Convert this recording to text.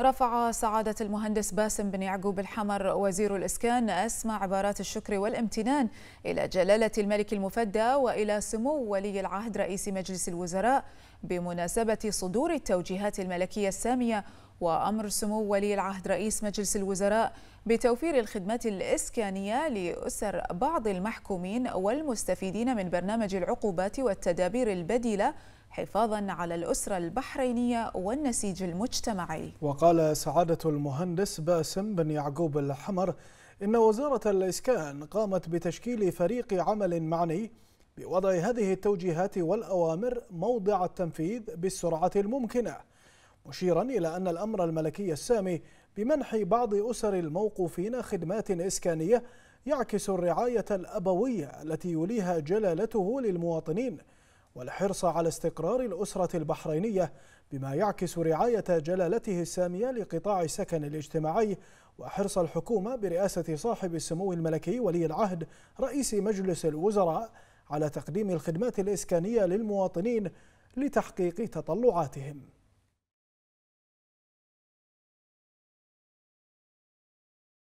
رفع سعادة المهندس باسم بن يعقوب الحمر وزير الإسكان أسمى عبارات الشكر والامتنان إلى جلالة الملك المفدى وإلى سمو ولي العهد رئيس مجلس الوزراء بمناسبة صدور التوجيهات الملكية السامية وأمر سمو ولي العهد رئيس مجلس الوزراء بتوفير الخدمات الإسكانية لأسر بعض المحكومين والمستفيدين من برنامج العقوبات والتدابير البديلة حفاظا على الأسرة البحرينية والنسيج المجتمعي وقال سعادة المهندس باسم بن يعقوب الحمر إن وزارة الإسكان قامت بتشكيل فريق عمل معني بوضع هذه التوجيهات والأوامر موضع التنفيذ بالسرعة الممكنة مشيرا إلى أن الأمر الملكي السامي بمنح بعض أسر الموقوفين خدمات إسكانية يعكس الرعاية الأبوية التي يوليها جلالته للمواطنين والحرص على استقرار الأسرة البحرينية بما يعكس رعاية جلالته السامية لقطاع السكن الاجتماعي وحرص الحكومة برئاسة صاحب السمو الملكي ولي العهد رئيس مجلس الوزراء على تقديم الخدمات الإسكانية للمواطنين لتحقيق تطلعاتهم